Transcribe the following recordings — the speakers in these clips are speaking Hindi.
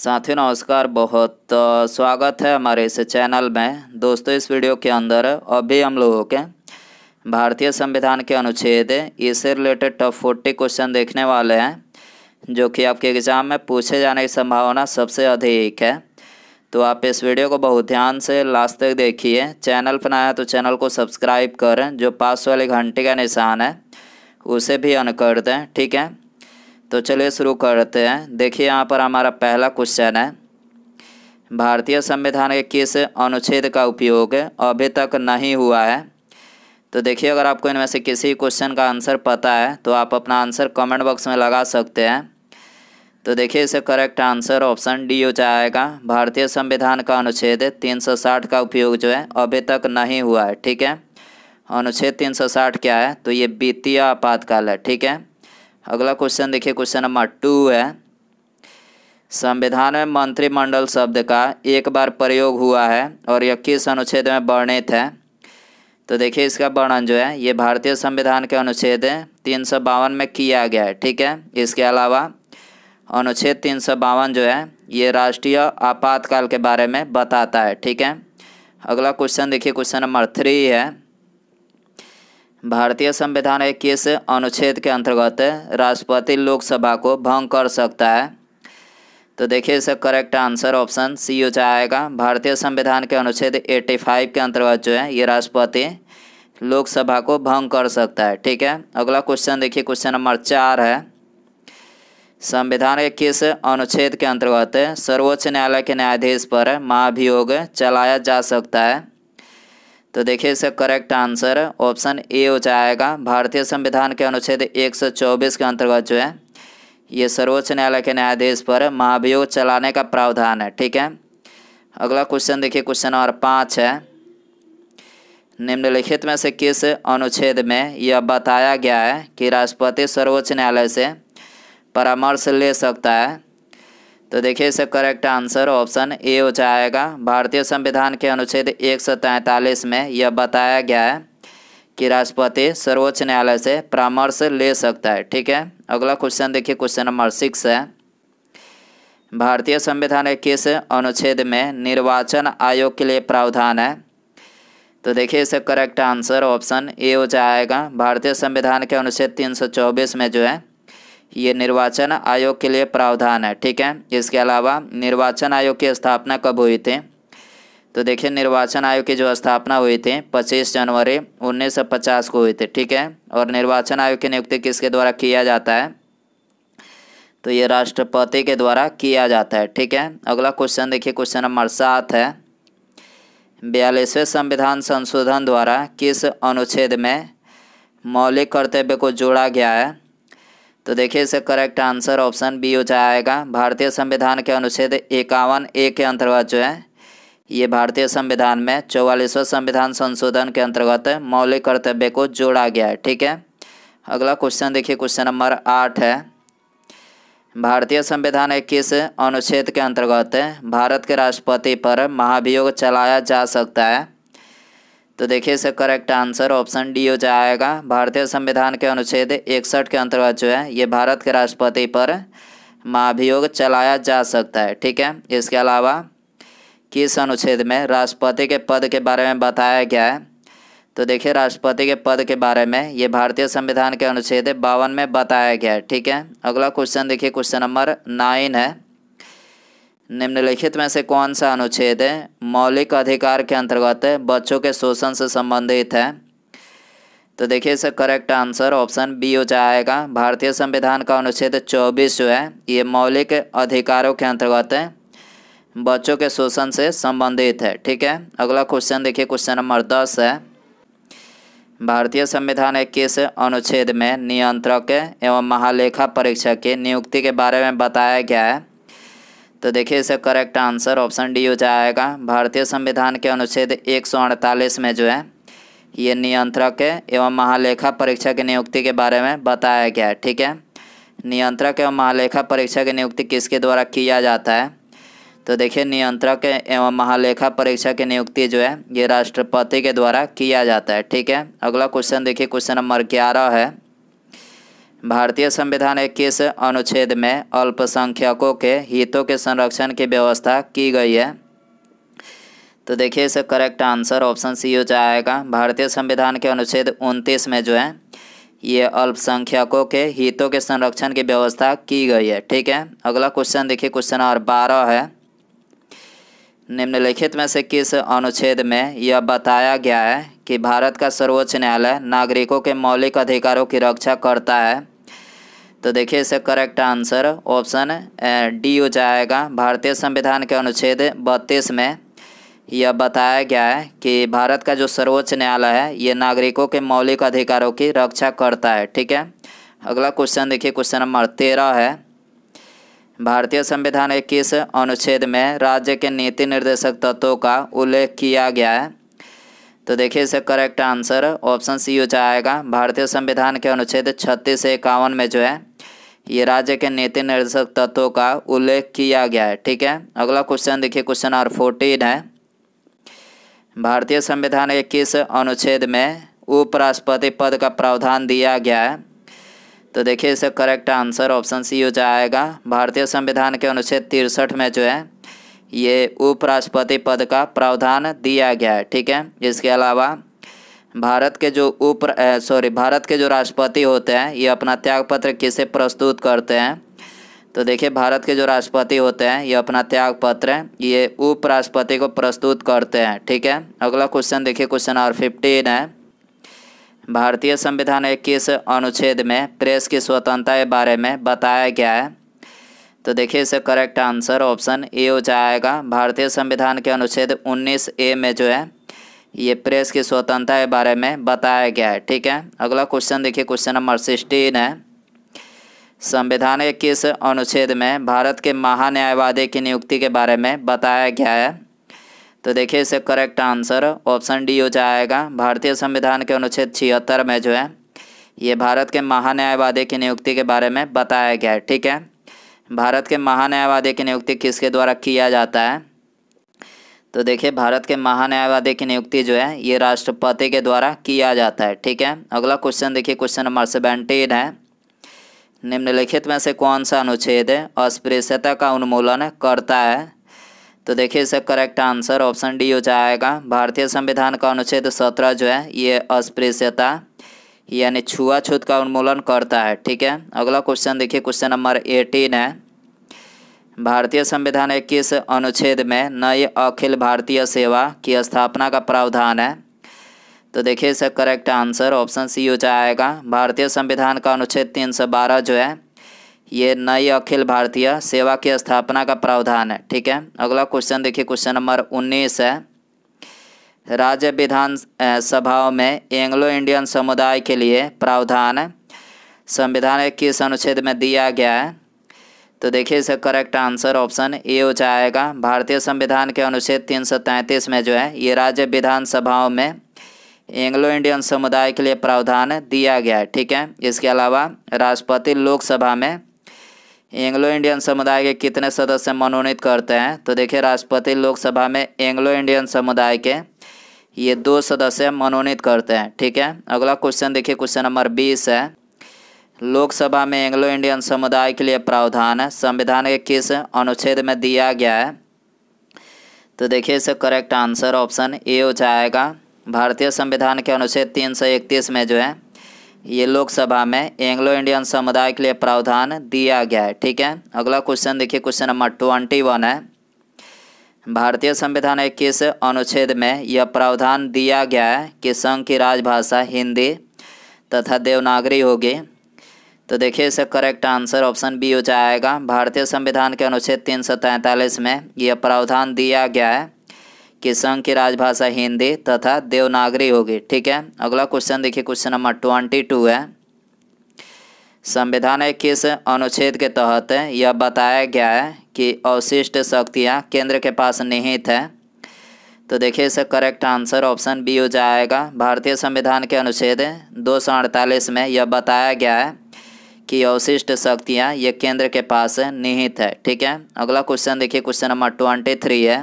साथियों नमस्कार बहुत स्वागत है हमारे इस चैनल में दोस्तों इस वीडियो के अंदर अभी हम लोगों के भारतीय संविधान के अनुच्छेद इससे रिलेटेड टॉप फोर्टी क्वेश्चन देखने वाले हैं जो कि आपके एग्ज़ाम में पूछे जाने की संभावना सबसे अधिक है तो आप इस वीडियो को बहुत ध्यान से लास्ट तक देखिए चैनल पर तो चैनल को सब्सक्राइब करें जो पास वाले घंटे का निशान है उसे भी अन कर दें ठीक है तो चलिए शुरू करते हैं देखिए यहाँ पर हमारा पहला क्वेश्चन है भारतीय संविधान के किस अनुच्छेद का उपयोग अभी तक नहीं हुआ है तो देखिए अगर आपको इनमें से किसी क्वेश्चन का आंसर पता है तो आप अपना आंसर कमेंट बॉक्स में लगा सकते हैं तो देखिए इसे करेक्ट आंसर ऑप्शन डी हो जाएगा भारतीय संविधान का अनुच्छेद 360 का उपयोग जो है अभी तक नहीं हुआ है ठीक है अनुच्छेद 360 क्या है तो ये वित्तीय आपातकाल है ठीक है अगला क्वेश्चन देखिए क्वेश्चन नंबर टू है संविधान में मंत्रिमंडल शब्द का एक बार प्रयोग हुआ है और यह किस अनुच्छेद में वर्णित है तो देखिए इसका वर्णन जो है ये भारतीय संविधान के अनुच्छेद तीन सौ बावन में किया गया है ठीक है इसके अलावा अनुच्छेद तीन सौ बावन जो है ये राष्ट्रीय आपातकाल के बारे में बताता है ठीक है अगला क्वेश्चन देखिए क्वेश्चन नंबर थ्री है भारतीय संविधान इक्कीस अनुच्छेद के अंतर्गत राष्ट्रपति लोकसभा को भंग कर सकता है तो देखिए इसका करेक्ट आंसर ऑप्शन सी हो जाएगा भारतीय संविधान के अनुच्छेद 85 के अंतर्गत जो है ये राष्ट्रपति लोकसभा को भंग कर सकता है ठीक है अगला क्वेश्चन देखिए क्वेश्चन नंबर चार है संविधान के किस अनुच्छेद के अंतर्गत सर्वोच्च न्यायालय के न्यायाधीश पर महाभियोग चलाया जा सकता है तो देखिए इसका करेक्ट आंसर ऑप्शन ए हो जाएगा भारतीय संविधान के अनुच्छेद 124 के अंतर्गत जो है ये सर्वोच्च न्यायालय के न्यायाधीश पर महाभियोग चलाने का प्रावधान है ठीक है अगला क्वेश्चन देखिए क्वेश्चन नंबर पाँच है निम्नलिखित में से किस अनुच्छेद में यह बताया गया है कि राष्ट्रपति सर्वोच्च न्यायालय से परामर्श ले सकता है तो देखिए इसका करेक्ट आंसर ऑप्शन ए हो जाएगा भारतीय संविधान के अनुच्छेद एक में यह बताया गया है कि राष्ट्रपति सर्वोच्च न्यायालय से परामर्श ले सकता है ठीक है अगला क्वेश्चन देखिए क्वेश्चन नंबर सिक्स है भारतीय संविधान के किस अनुच्छेद में निर्वाचन आयोग के लिए प्रावधान है तो देखिए इसका करेक्ट आंसर ऑप्शन ए हो जाएगा भारतीय संविधान के अनुच्छेद तीन में जो है ये निर्वाचन आयोग के लिए प्रावधान है ठीक है इसके अलावा निर्वाचन आयोग की स्थापना कब हुई थी तो देखिए निर्वाचन आयोग की जो स्थापना हुई थी पच्चीस जनवरी उन्नीस सौ पचास को हुई थी ठीक है और निर्वाचन आयोग की नियुक्ति किसके द्वारा किया जाता है तो ये राष्ट्रपति के द्वारा किया जाता है ठीक है अगला क्वेश्चन देखिए क्वेश्चन नंबर सात है बयालीसवें संविधान संशोधन द्वारा किस अनुच्छेद में मौलिक कर्तव्य को जोड़ा गया है तो देखिए इसका करेक्ट आंसर ऑप्शन बी हो जाएगा भारतीय संविधान के अनुच्छेद इक्यावन ए के अंतर्गत जो है ये भारतीय संविधान में चौवालीसवें संविधान संशोधन के अंतर्गत मौलिक कर्तव्य को जोड़ा गया है ठीक है अगला क्वेश्चन देखिए क्वेश्चन नंबर आठ है भारतीय संविधान इक्कीस अनुच्छेद के अंतर्गत भारत के राष्ट्रपति पर महाभियोग चलाया जा सकता है तो देखिए इसका करेक्ट आंसर ऑप्शन डी हो जाएगा भारतीय संविधान के अनुच्छेद इकसठ के अंतर्गत जो है ये भारत के राष्ट्रपति पर महाभियोग चलाया जा सकता है ठीक है इसके अलावा किस अनुच्छेद में राष्ट्रपति के पद के बारे में बताया गया है तो देखिए राष्ट्रपति के पद के बारे में ये भारतीय संविधान के अनुच्छेद बावन में बताया गया है ठीक है अगला क्वेश्चन देखिए क्वेश्चन नंबर नाइन है निम्नलिखित में से कौन सा अनुच्छेद है मौलिक अधिकार के अंतर्गत बच्चों के शोषण से संबंधित है तो देखिए इसका करेक्ट आंसर ऑप्शन बी हो जाएगा भारतीय संविधान का अनुच्छेद चौबीस जो है ये मौलिक अधिकारों के अंतर्गत है बच्चों के शोषण से संबंधित है ठीक है अगला क्वेश्चन देखिए क्वेश्चन नंबर दस है भारतीय संविधान इक्कीस किस अनुच्छेद में नियंत्रक एवं महालेखा परीक्षक की नियुक्ति के बारे में बताया गया है तो देखिए इसे करेक्ट आंसर ऑप्शन डी हो जाएगा भारतीय संविधान के अनुच्छेद एक में जो है ये नियंत्रक एवं महालेखा परीक्षा की नियुक्ति के बारे में बताया गया है ठीक है नियंत्रक एवं महालेखा परीक्षा की नियुक्ति किसके द्वारा किया जाता है तो देखिए नियंत्रक एवं महालेखा परीक्षा की नियुक्ति जो है ये राष्ट्रपति के द्वारा किया जाता है ठीक है अगला क्वेश्चन देखिए क्वेश्चन नंबर ग्यारह है भारतीय संविधान इक्कीस अनुच्छेद में अल्पसंख्यकों के हितों के संरक्षण की व्यवस्था की गई है तो देखिए इसे करेक्ट आंसर ऑप्शन सी हो जाएगा भारतीय संविधान के अनुच्छेद उनतीस में जो है ये अल्पसंख्यकों के हितों के संरक्षण की व्यवस्था की गई है ठीक है अगला क्वेश्चन देखिए क्वेश्चन नंबर बारह है निम्नलिखित में से किस अनुच्छेद में यह बताया गया है कि भारत का सर्वोच्च न्यायालय नागरिकों के मौलिक अधिकारों की रक्षा करता है तो देखिए इसे करेक्ट आंसर ऑप्शन डी हो जाएगा भारतीय संविधान के अनुच्छेद बत्तीस में यह बताया गया है कि भारत का जो सर्वोच्च न्यायालय है ये नागरिकों के मौलिक अधिकारों की रक्षा करता है ठीक है अगला क्वेश्चन देखिए क्वेश्चन नंबर तेरह है भारतीय संविधान के किस अनुच्छेद में राज्य के नीति निर्देशक तत्वों का उल्लेख किया गया है तो देखिए इसे करेक्ट आंसर ऑप्शन सी हो जाएगा भारतीय संविधान के अनुच्छेद छत्तीस से इक्यावन में जो है ये राज्य के नीति निर्देशक तत्वों का उल्लेख किया गया है ठीक है अगला क्वेश्चन देखिए क्वेश्चन नंबर फोर्टीन है भारतीय संविधान के किस अनुच्छेद में उपराष्ट्रपति पद का प्रावधान दिया गया है तो देखिए इसे करेक्ट आंसर ऑप्शन सी हो जाएगा भारतीय संविधान के अनुच्छेद तिरसठ में जो है ये उपराष्ट्रपति पद का प्रावधान दिया गया है ठीक है इसके अलावा भारत के जो उप सॉरी भारत के जो राष्ट्रपति होते हैं ये अपना त्यागपत्र किसे प्रस्तुत करते हैं तो देखिए भारत के जो राष्ट्रपति होते हैं ये अपना त्यागपत्र ये उपराष्ट्रपति को प्रस्तुत करते हैं ठीक है अगला क्वेश्चन देखिए क्वेश्चन नंबर फिफ्टीन है भारतीय संविधान के किस अनुच्छेद में प्रेस की स्वतंत्रता के बारे में बताया गया है तो देखिए इसे करेक्ट आंसर ऑप्शन ए हो जाएगा भारतीय संविधान के अनुच्छेद 19 ए में जो है ये प्रेस की स्वतंत्रता के बारे में बताया गया है ठीक है अगला क्वेश्चन देखिए क्वेश्चन नंबर सिक्सटीन है संविधान के किस अनुच्छेद में भारत के महान्यायवादी की नियुक्ति के बारे में बताया गया है तो देखिए इसे करेक्ट आंसर ऑप्शन डी हो जाएगा भारतीय संविधान के अनुच्छेद छिहत्तर में जो है ये भारत के महान्यायवादी की नियुक्ति के बारे में बताया गया है ठीक है भारत के महान्यायवादी की नियुक्ति किसके द्वारा किया जाता है तो देखिए भारत के महान्यायवादी की नियुक्ति जो है ये राष्ट्रपति के द्वारा किया जाता है ठीक है अगला क्वेश्चन देखिए क्वेश्चन नंबर सेवेंटीन है निम्नलिखित में से कौन सा अनुच्छेद अस्पृश्यता का उन्मूलन करता है तो देखिए इसका करेक्ट आंसर ऑप्शन डी हो जाएगा भारतीय संविधान का अनुच्छेद सत्रह जो है ये अस्पृश्यता यानी छुआछूत का उन्मूलन करता है ठीक है अगला क्वेश्चन देखिए क्वेश्चन नंबर एटीन है भारतीय संविधान इक्कीस किस अनुच्छेद में नई अखिल भारतीय सेवा की स्थापना का प्रावधान है तो देखिए इसका करेक्ट आंसर ऑप्शन सी हो जाएगा भारतीय संविधान का अनुच्छेद तीन सौ बारह जो है ये नई अखिल भारतीय सेवा की स्थापना का प्रावधान है ठीक है अगला क्वेश्चन देखिए क्वेश्चन नंबर उन्नीस है राज्य विधान सभाओं में एंग्लो इंडियन समुदाय के लिए प्रावधान संविधान किस अनुच्छेद में दिया गया है तो देखिए इसका करेक्ट आंसर ऑप्शन ए हो जाएगा भारतीय संविधान के अनुच्छेद तीन सौ तैंतीस में जो है ये राज्य विधानसभाओं में एंग्लो इंडियन समुदाय के लिए प्रावधान दिया गया है ठीक है इसके अलावा राष्ट्रपति लोकसभा में एंग्लो इंडियन समुदाय के कितने सदस्य मनोनीत करते हैं तो देखिए राष्ट्रपति लोकसभा में एंग्लो इंडियन समुदाय के ये दो सदस्य मनोनीत करते हैं ठीक है अगला क्वेश्चन देखिए क्वेश्चन नंबर बीस है लोकसभा में एंग्लो इंडियन समुदाय के लिए प्रावधान है संविधान के किस अनुच्छेद में दिया गया है तो देखिए इसे करेक्ट आंसर ऑप्शन ए हो जाएगा भारतीय संविधान के अनुच्छेद तीन सौ इकतीस में जो है ये लोकसभा में एंग्लो इंडियन समुदाय के लिए प्रावधान दिया गया है ठीक है अगला क्वेश्चन देखिए क्वेश्चन नंबर ट्वेंटी वन है भारतीय संविधान इक्कीस अनुच्छेद में यह प्रावधान दिया गया है कि संघ की राजभाषा हिंदी तथा देवनागरी होगी तो देखिए इसे करेक्ट आंसर ऑप्शन बी हो जाएगा भारतीय संविधान के अनुच्छेद तीन सौ में यह प्रावधान दिया गया है कि संघ की राजभाषा हिंदी तथा देवनागरी होगी ठीक है अगला क्वेश्चन देखिए क्वेश्चन नंबर ट्वेंटी टू है संविधान इक्कीस अनुच्छेद के तहत यह बताया गया है कि अवशिष्ट शक्तियाँ केंद्र के पास निहित है तो देखिए इसे करेक्ट आंसर ऑप्शन बी हो जाएगा भारतीय संविधान के अनुच्छेद दो सौ अड़तालीस में यह बताया गया है कि अवशिष्ट शक्तियाँ ये केंद्र के पास निहित है ठीक है अगला क्वेश्चन देखिए क्वेश्चन नंबर ट्वेंटी थ्री है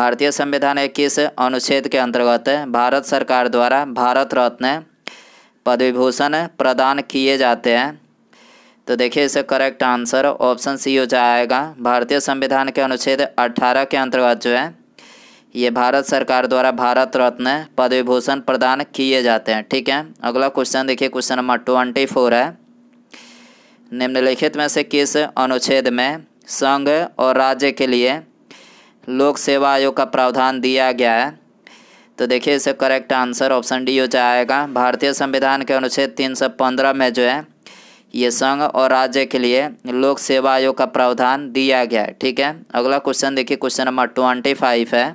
भारतीय संविधान इक्कीस अनुच्छेद के अंतर्गत भारत सरकार द्वारा भारत रत्न पद्मविभूषण प्रदान किए जाते हैं तो देखिए इसे करेक्ट आंसर ऑप्शन सी हो जाएगा भारतीय संविधान के अनुच्छेद 18 के अंतर्गत जो है ये भारत सरकार द्वारा भारत रत्न पद विभूषण प्रदान किए जाते हैं ठीक है अगला क्वेश्चन देखिए क्वेश्चन नंबर ट्वेंटी फोर है निम्नलिखित में से किस अनुच्छेद में संघ और राज्य के लिए लोक सेवा आयोग का प्रावधान दिया गया है तो देखिए इसे करेक्ट आंसर ऑप्शन डी हो जाएगा भारतीय संविधान के अनुच्छेद 315 में जो है ये संघ और राज्य के लिए लोक सेवा आयोग का प्रावधान दिया गया है ठीक है अगला क्वेश्चन देखिए क्वेश्चन नंबर ट्वेंटी फाइव है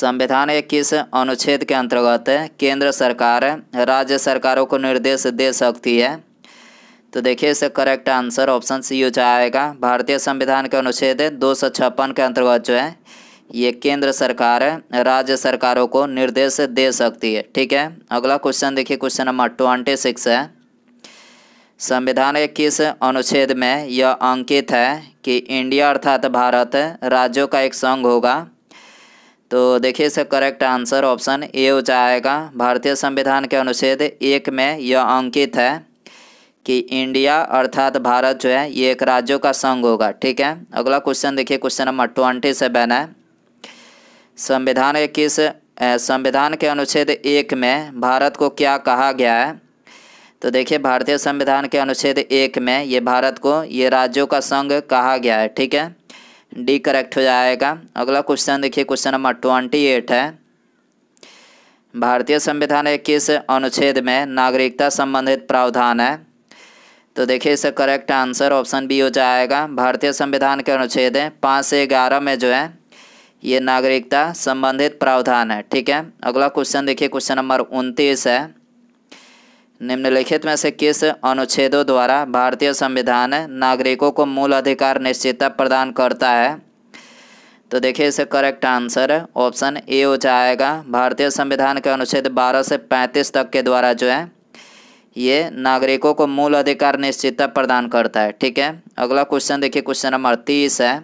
संविधान के किस अनुच्छेद के अंतर्गत केंद्र सरकार राज्य सरकारों को निर्देश दे सकती है तो देखिए इसका करेक्ट आंसर ऑप्शन सी यू जाएगा भारतीय संविधान के अनुच्छेद दो सौ छप्पन के अंतर्गत जो है ये केंद्र सरकार राज्य सरकारों को निर्देश दे सकती है ठीक है अगला क्वेश्चन देखिए क्वेश्चन नंबर ट्वेंटी सिक्स है संविधान के किस अनुच्छेद में यह अंकित है कि इंडिया अर्थात भारत राज्यों का एक संघ होगा तो देखिए इसका करेक्ट आंसर ऑप्शन ए हो जाएगा भारतीय संविधान के अनुच्छेद एक में यह अंकित है कि इंडिया अर्थात भारत जो है ये एक राज्यों का संघ होगा ठीक है अगला क्वेश्चन देखिए क्वेश्चन नंबर ट्वेंटी से बना है संविधान के किस संविधान के अनुच्छेद एक में भारत को क्या कहा गया है तो देखिए भारतीय संविधान के अनुच्छेद एक में ये भारत को ये राज्यों का संघ कहा गया है ठीक है डी करेक्ट हो जाएगा अगला क्वेश्चन देखिए क्वेश्चन नंबर ट्वेंटी एट है भारतीय संविधान के किस अनुच्छेद में नागरिकता संबंधित प्रावधान है तो देखिए इसका करेक्ट आंसर ऑप्शन बी हो जाएगा भारतीय संविधान के अनुच्छेद पाँच से ग्यारह में जो है ये नागरिकता संबंधित प्रावधान है ठीक है अगला क्वेश्चन देखिए क्वेश्चन नंबर उनतीस है निम्नलिखित में से किस अनुच्छेदों द्वारा भारतीय संविधान नागरिकों को मूल अधिकार निश्चितता प्रदान करता है तो देखिए इसे करेक्ट आंसर ऑप्शन ए हो जाएगा भारतीय संविधान के अनुच्छेद 12 से 35 तक के द्वारा जो है ये नागरिकों को मूल अधिकार निश्चितता प्रदान करता है ठीक है अगला क्वेश्चन देखिए क्वेश्चन नंबर तीस है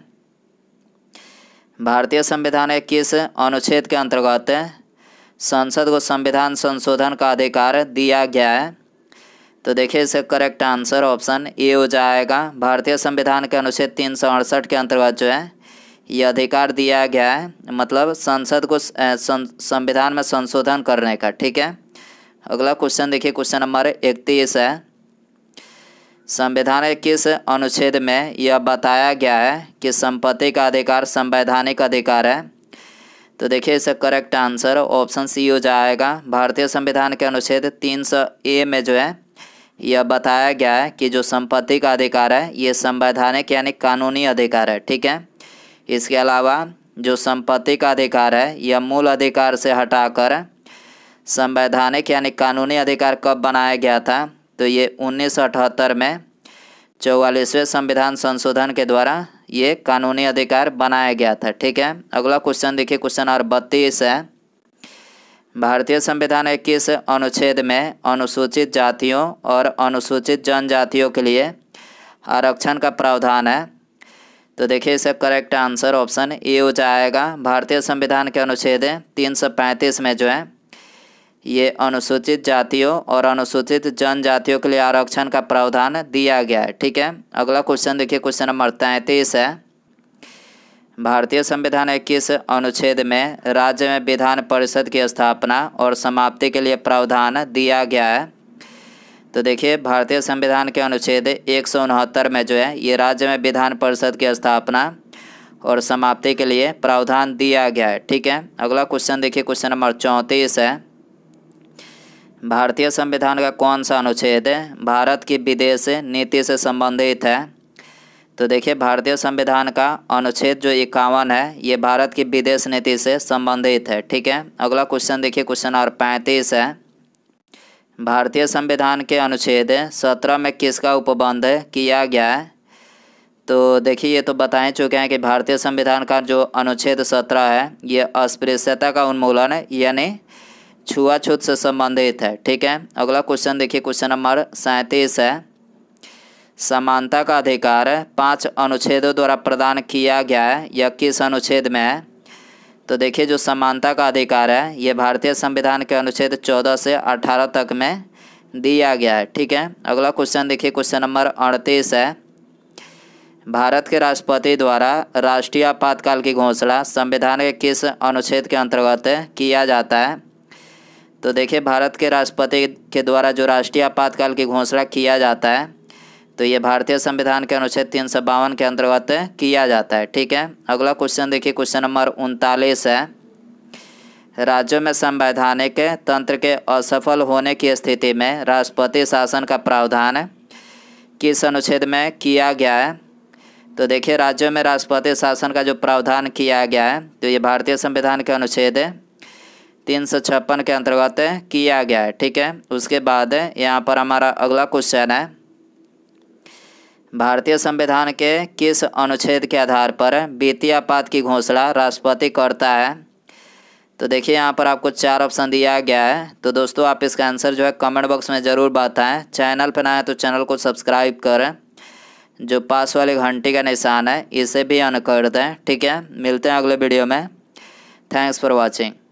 भारतीय संविधान के किस अनुच्छेद के अंतर्गत संसद को संविधान संशोधन का अधिकार दिया गया है तो देखिए इसे करेक्ट आंसर ऑप्शन ए हो जाएगा भारतीय संविधान के अनुच्छेद तीन सौ अड़सठ के अंतर्गत जो है ये अधिकार दिया गया है मतलब संसद को संविधान में संशोधन करने का ठीक है अगला क्वेश्चन देखिए क्वेश्चन नंबर इकतीस है संविधान के किस अनुच्छेद में यह बताया गया है कि संपत्ति का अधिकार संवैधानिक अधिकार है तो देखिए इसका करेक्ट आंसर ऑप्शन सी हो जाएगा भारतीय संविधान के अनुच्छेद तीन सौ ए में जो है यह बताया गया है कि जो संपत्ति का अधिकार है ये संवैधानिक यानी कानूनी अधिकार है ठीक है इसके अलावा जो संपत्ति का अधिकार है यह मूल अधिकार से हटाकर संवैधानिक यानी कानूनी अधिकार कब बनाया गया था तो ये उन्नीस में चौवालीसवें संविधान संशोधन के द्वारा ये कानूनी अधिकार बनाया गया था ठीक है अगला क्वेश्चन देखिए क्वेश्चन नंबर बत्तीस है भारतीय संविधान इक्कीस किस अनुच्छेद में अनुसूचित जातियों और अनुसूचित जनजातियों के लिए आरक्षण का प्रावधान है तो देखिए इसका करेक्ट आंसर ऑप्शन ए हो जाएगा भारतीय संविधान के अनुच्छेद तीन सौ पैंतीस में जो है ये अनुसूचित जातियों और अनुसूचित जनजातियों के लिए आरक्षण का प्रावधान दिया गया है ठीक है अगला क्वेश्चन देखिए क्वेश्चन नंबर तैंतीस है भारतीय संविधान इक्कीस अनुच्छेद में राज्य में विधान परिषद की स्थापना और समाप्ति के लिए प्रावधान दिया गया है तो देखिए भारतीय संविधान के अनुच्छेद एक में जो है ये राज्य में विधान परिषद की स्थापना और समाप्ति के लिए प्रावधान दिया गया है ठीक है अगला क्वेश्चन देखिए क्वेश्चन नंबर चौंतीस है भारतीय संविधान का कौन सा अनुच्छेद भारत की विदेश नीति से संबंधित है तो देखिए भारतीय संविधान का अनुच्छेद जो इक्यावन है ये भारत की विदेश नीति से संबंधित है ठीक है अगला क्वेश्चन देखिए क्वेश्चन नंबर पैंतीस है भारतीय संविधान के अनुच्छेद सत्रह में किसका उपबंध किया गया है तो देखिए ये तो बताए चुके हैं कि भारतीय संविधान का जो अनुच्छेद सत्रह है ये अस्पृश्यता का उन्मूलन यानी छुआछूत से संबंधित है ठीक है अगला क्वेश्चन देखिए क्वेश्चन नंबर सैंतीस है समानता का अधिकार पांच अनुच्छेदों द्वारा प्रदान किया गया है या किस अनुच्छेद में है तो देखिए जो समानता का अधिकार है ये भारतीय संविधान के अनुच्छेद चौदह से अठारह तक में दिया गया है ठीक है अगला क्वेश्चन देखिए क्वेश्चन नंबर अड़तीस है भारत के राष्ट्रपति द्वारा राष्ट्रीय आपातकाल की घोषणा संविधान के किस अनुच्छेद के अंतर्गत किया जाता है तो देखिए भारत के राष्ट्रपति के द्वारा जो राष्ट्रीय आपातकाल की घोषणा किया जाता है तो ये भारतीय संविधान के अनुच्छेद तीन सौ बावन के अंतर्गत किया जाता है ठीक है अगला क्वेश्चन देखिए क्वेश्चन नंबर उनतालीस है राज्यों में संवैधानिक तंत्र के असफल होने की स्थिति में राष्ट्रपति शासन का प्रावधान किस अनुच्छेद में किया गया है तो देखिए राज्यों में राष्ट्रपति शासन का जो प्रावधान किया गया है तो ये भारतीय संविधान के अनुच्छेद तीन सौ छप्पन के अंतर्गत किया गया है ठीक है उसके बाद यहाँ पर हमारा अगला क्वेश्चन है भारतीय संविधान के किस अनुच्छेद के आधार पर वित्तीय आपात की घोषणा राष्ट्रपति करता है तो देखिए यहाँ पर आपको चार ऑप्शन दिया गया है तो दोस्तों आप इसका आंसर जो है कमेंट बॉक्स में ज़रूर बताएं चैनल पर ना है तो चैनल को सब्सक्राइब करें जो पास वाली घंटी का निशान है इसे भी अन कर दें ठीक है मिलते हैं अगले वीडियो में थैंक्स फॉर वॉचिंग